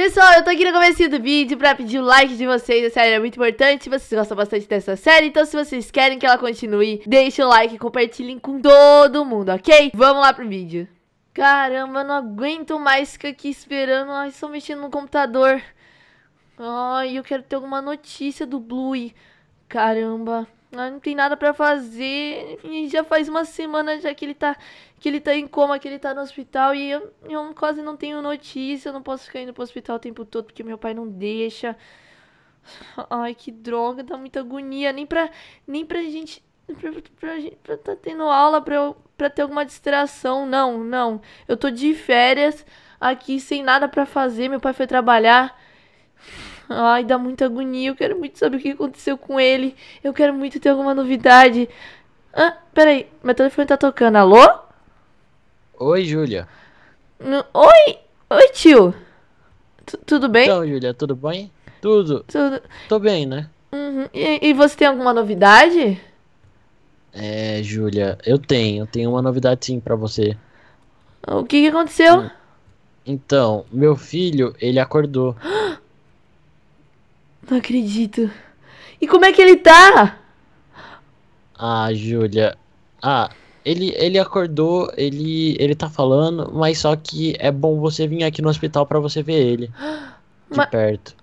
Pessoal, eu tô aqui no começo do vídeo pra pedir o like de vocês, a série é muito importante, vocês gostam bastante dessa série, então se vocês querem que ela continue, deixem o like e compartilhem com todo mundo, ok? Vamos lá pro vídeo. Caramba, eu não aguento mais ficar aqui esperando, ai, só mexendo no computador. Ai, eu quero ter alguma notícia do Bluey. Caramba. Ah, não tem nada para fazer. E já faz uma semana já que ele tá que ele tá em coma, que ele tá no hospital e eu, eu quase não tenho notícia, eu não posso ficar indo pro hospital o tempo todo porque meu pai não deixa. Ai, que droga, dá muita agonia, nem pra nem pra gente pra, pra, gente, pra tá tendo aula pra eu ter alguma distração. Não, não. Eu tô de férias aqui sem nada para fazer, meu pai foi trabalhar. Ai, dá muita agonia. Eu quero muito saber o que aconteceu com ele. Eu quero muito ter alguma novidade. Ah, peraí. Meu telefone tá tocando. Alô? Oi, Júlia. Oi! Oi, tio. T tudo bem? Então, Júlia, tudo bem? Tudo. Tudo. Tô bem, né? Uhum. E, e, você tem alguma novidade? É, Júlia, eu tenho. Eu tenho uma novidade sim pra você. O que, que aconteceu? Hum. Então, meu filho, ele acordou. Não acredito. E como é que ele tá? Ah, Júlia. Ah, ele, ele acordou, ele, ele tá falando, mas só que é bom você vir aqui no hospital para você ver ele. De perto.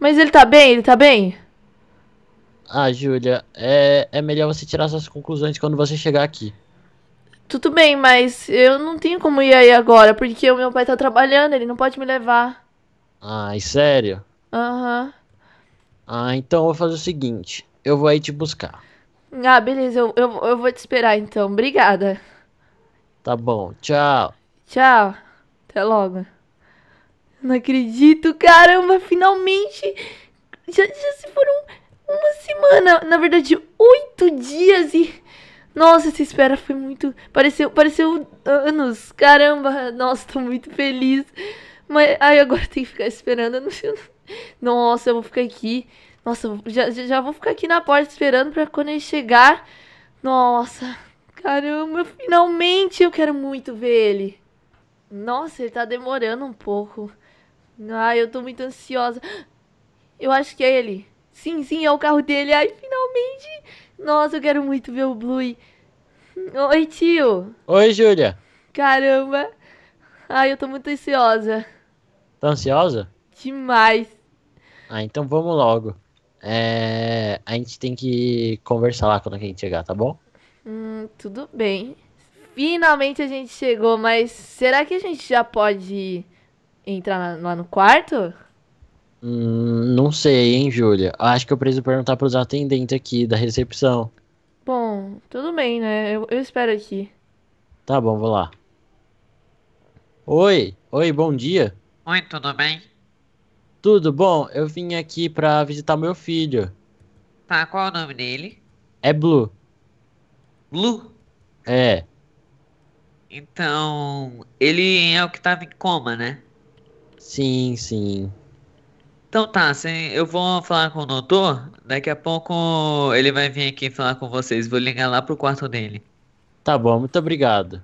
Mas ele tá bem? Ele tá bem? Ah, Júlia, é, é melhor você tirar suas conclusões quando você chegar aqui. Tudo bem, mas eu não tenho como ir aí agora, porque o meu pai tá trabalhando, ele não pode me levar. Ai, sério? Aham. Ah, então eu vou fazer o seguinte. Eu vou aí te buscar. Ah, beleza. Eu, eu, eu vou te esperar então. Obrigada. Tá bom. Tchau. Tchau. Até logo. Não acredito, caramba, finalmente! Já, já se foram uma semana, na verdade, oito dias e. Nossa, essa espera foi muito. Pareceu, pareceu anos, caramba! Nossa, tô muito feliz. Mas. aí agora tem que ficar esperando, eu não sei. Nossa, eu vou ficar aqui. Nossa, já, já vou ficar aqui na porta esperando pra quando ele chegar. Nossa, caramba, finalmente eu quero muito ver ele. Nossa, ele tá demorando um pouco. Ai, eu tô muito ansiosa. Eu acho que é ele. Sim, sim, é o carro dele. Ai, finalmente. Nossa, eu quero muito ver o Blue. Oi, tio. Oi, Júlia. Caramba. Ai, eu tô muito ansiosa. Tá ansiosa? Demais. Ah, então vamos logo. É, a gente tem que conversar lá quando a gente chegar, tá bom? Hum, tudo bem. Finalmente a gente chegou, mas será que a gente já pode entrar lá no quarto? Hum, não sei, hein, Júlia? Acho que eu preciso perguntar pros atendentes aqui da recepção. Bom, tudo bem, né? Eu, eu espero aqui. Tá bom, vou lá. Oi, oi, bom dia. Oi, tudo bem? Tudo bom? Eu vim aqui pra visitar meu filho. Tá, qual é o nome dele? É Blue. Blue? É. Então, ele é o que tava em coma, né? Sim, sim. Então tá, assim, eu vou falar com o doutor. Daqui a pouco ele vai vir aqui falar com vocês. Vou ligar lá pro quarto dele. Tá bom, muito obrigado.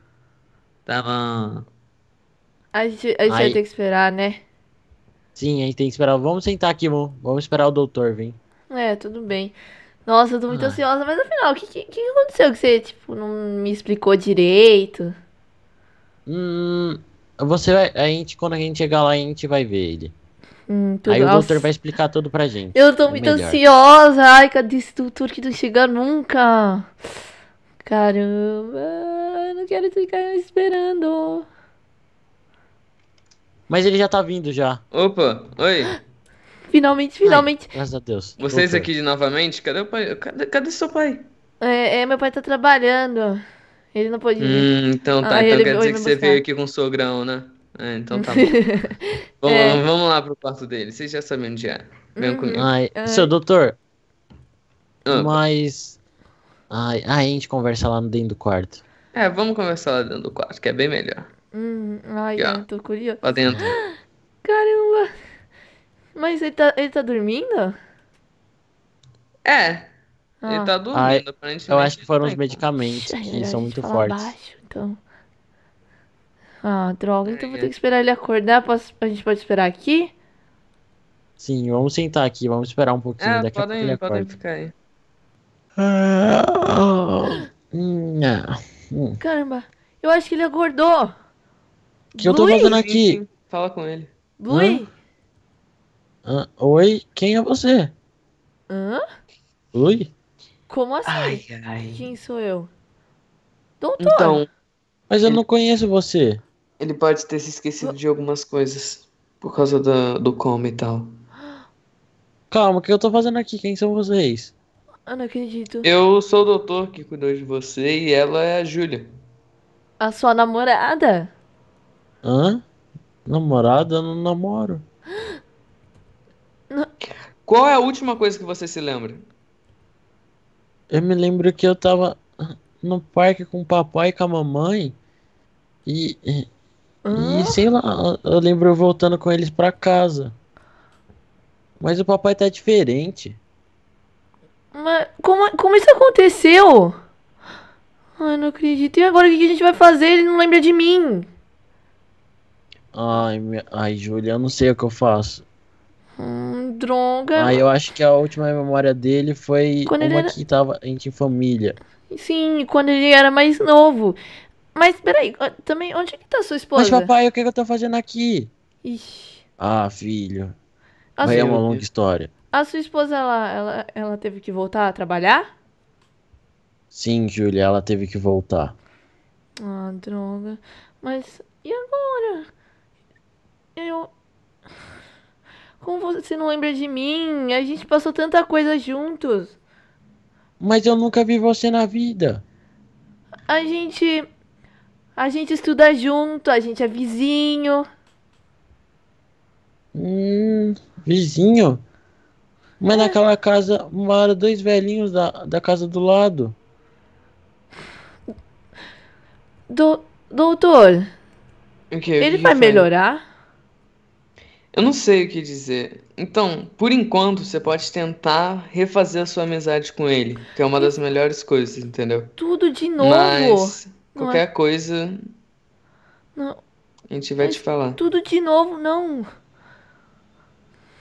Tá bom. A gente, a gente vai ter que esperar, né? Sim, a gente tem que esperar. Vamos sentar aqui, Vamos esperar o doutor vir. É, tudo bem. Nossa, eu tô muito ah. ansiosa, mas afinal, o que, que, que, aconteceu que você, tipo, não me explicou direito? Hum. Você vai. A gente, quando a gente chegar lá, a gente vai ver ele. Hum, Aí nossa. o doutor vai explicar tudo pra gente. Eu tô muito ansiosa. Ai, cadê esse doutor que não chega nunca? Caramba, eu não quero ficar esperando. Mas ele já tá vindo já. Opa, oi. Finalmente, finalmente. Ai, graças a Deus. Vocês Opa. aqui de novamente? Cadê o pai? Cadê, cadê seu pai? É, é, meu pai tá trabalhando. Ele não pode vir. Hum, então tá. Ah, então quer dizer que você veio aqui com o sogrão, né? É, então tá bom. vamos, é. vamos, lá pro quarto dele. Vocês já sabem onde é. Vem uhum. comigo. Ai, ai. Seu doutor. Opa. Mas. Ai, ai, a gente conversa lá dentro do quarto. É, vamos conversar lá dentro do quarto, que é bem melhor. Hum, ai, yeah. ai, tô curioso. Lá dentro. Caramba! Mas ele tá, ele tá dormindo? É. Ah. Ele tá dormindo, ah, aparentemente. Eu acho que foram tá os medicamentos que são muito fortes. Baixo, então. Ah, droga, então é. vou é. ter que esperar ele acordar. Posso, a gente pode esperar aqui? Sim, vamos sentar aqui, vamos esperar um pouquinho. É, Daqui podem, a pouco ir, podem ficar aí. Ah, ah, ah. Hum. Caramba, eu acho que ele acordou. O que Bui? eu tô fazendo aqui? Sim, sim. Fala com ele. Bui? Hã? Hã? Oi, quem é você? Hã? Oi? Como assim? Ai, ai. Quem sou eu? Doutor. Então. Mas eu ele... não conheço você. Ele pode ter se esquecido eu... de algumas coisas. Por causa do coma e tal. Calma, o que eu tô fazendo aqui? Quem são vocês? Eu ah, não acredito. Eu sou o doutor que cuidou de você e ela é a Júlia. A sua namorada? Hã? Namorada? Eu não namoro. Não. Qual é a última coisa que você se lembra? Eu me lembro que eu tava no parque com o papai e com a mamãe. E, e, e sei lá, eu lembro eu voltando com eles pra casa. Mas o papai tá diferente. Mas como, como isso aconteceu? Ai, não acredito. E agora o que a gente vai fazer? Ele não lembra de mim. Ai, minha... Ai, Júlia, eu não sei o que eu faço. Hum, droga. Ah, eu acho que a última memória dele foi quando uma era... que tava em família. Sim, quando ele era mais novo. Mas peraí, também, onde é que tá sua esposa? Mas papai, o que, é que eu tô fazendo aqui? Ixi. Ah, filho. Ah, Aí é uma longa história. A sua esposa, ela, ela, ela teve que voltar a trabalhar? Sim, Júlia, ela teve que voltar. Ah, droga. Mas e agora? Eu. Como você não lembra de mim? A gente passou tanta coisa juntos. Mas eu nunca vi você na vida. A gente. A gente estuda junto, a gente é vizinho. Hum, vizinho? Mas é. naquela casa moram dois velhinhos da, da casa do lado. Do, doutor. que, Ele vai melhorar? Eu não sei o que dizer. Então, por enquanto, você pode tentar refazer a sua amizade com ele, que é uma das melhores coisas, entendeu? Tudo de novo. Mas qualquer é? coisa. Não. A gente vai Mas te falar. Tudo de novo, não.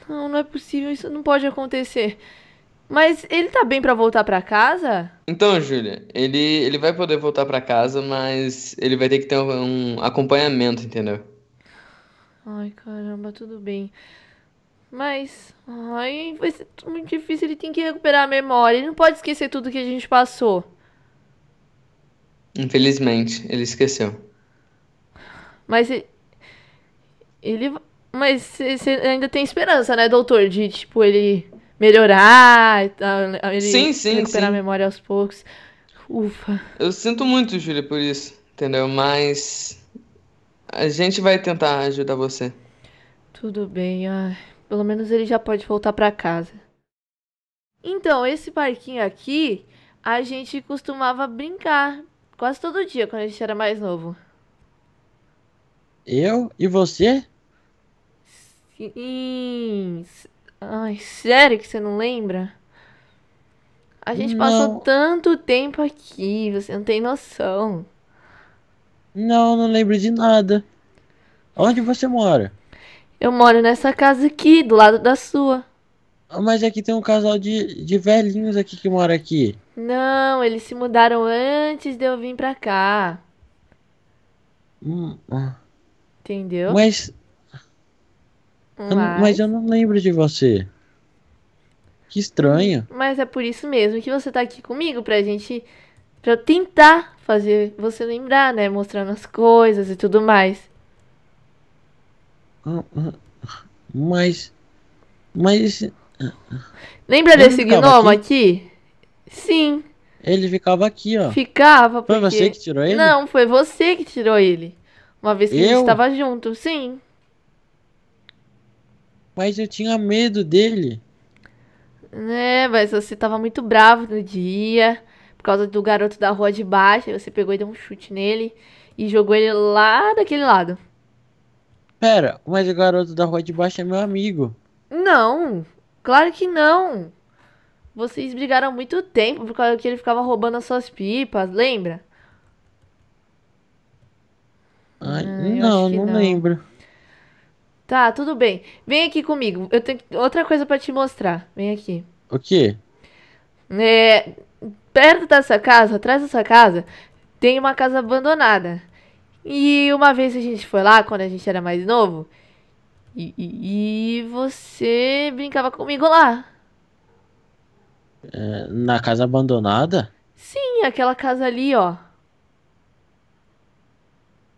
Não, não é possível, isso não pode acontecer. Mas ele tá bem para voltar para casa? Então, Júlia, ele, ele vai poder voltar para casa, mas ele vai ter que ter um acompanhamento, entendeu? Ai, caramba, tudo bem. Mas, ai, vai ser muito difícil. Ele tem que recuperar a memória. Ele não pode esquecer tudo que a gente passou. Infelizmente, ele esqueceu. Mas ele. mas você ainda tem esperança, né, doutor? De, tipo, ele melhorar, né, ele sim, sim, recuperar sim. a memória aos poucos. Ufa. Eu sinto muito, Júlia, por isso, entendeu? Mas a gente vai tentar ajudar você. Tudo bem, ai, pelo menos ele já pode voltar para casa. Então, esse parquinho aqui, a gente costumava brincar quase todo dia quando a gente era mais novo. Eu e você? Sim. Ai, sério que você não lembra? A gente não. passou tanto tempo aqui, você não tem noção. Não, não lembro de nada. Onde você mora? Eu moro nessa casa aqui, do lado da sua. Ah, mas aqui tem um casal de, de velhinhos aqui que mora aqui. Não, eles se mudaram antes de eu vir pra cá. Hum, ah. Entendeu? Mas, mas... Eu, mas eu não lembro de você. Que estranho. Mas é por isso mesmo que você tá aqui comigo pra gente para tentar fazer você lembrar, né? Mostrando as coisas e tudo mais. Ah, ah, mas. Mas. Lembra ele desse gnomo aqui? aqui? Sim. Ele ficava aqui, ó. Ficava, porque... Foi você que tirou ele? Não, foi você que tirou ele. Uma vez que eu? a gente estava junto, sim. Mas eu tinha medo dele. É, mas você estava muito bravo no dia por causa do garoto da rua de baixo, você pegou e deu um chute nele e jogou ele lá daquele lado. Pera, mas o garoto da rua de baixo é meu amigo. Não, claro que não. Vocês brigaram muito tempo por causa que ele ficava roubando as suas pipas, lembra? Ai, não, não, não lembro. Tá, tudo bem. Vem aqui comigo. Eu tenho outra coisa para te mostrar. Vem aqui. O quê? É, perto dessa casa, atrás dessa casa, tem uma casa abandonada. E uma vez a gente foi lá, quando a gente era mais novo, e, e, e você brincava comigo lá. É, na casa abandonada? Sim, aquela casa ali, ó.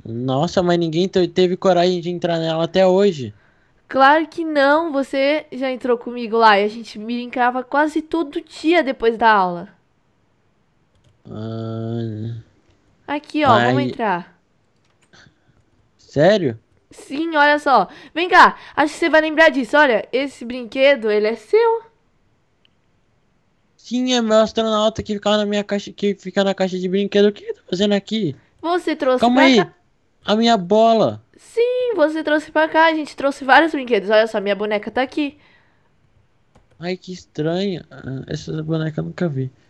Nossa, mas ninguém teve coragem de entrar nela até hoje. Claro que não, você já entrou comigo lá e a gente brincava quase todo dia depois da aula. Ah. Aqui, ó, vamos entrar. Sério? Sim, olha só. Vem cá, acho que você vai lembrar disso. Olha, esse brinquedo, ele é seu. Sim, é meu astronauta que ficava na minha caixa, que fica na caixa de brinquedo. O que eu tô fazendo aqui? Você trouxe Calma pra aí. cá. A minha bola. Sim, você trouxe pra cá. A gente trouxe vários brinquedos. Olha só, minha boneca tá aqui. Ai, que estranha. Ah, essa boneca eu nunca vi.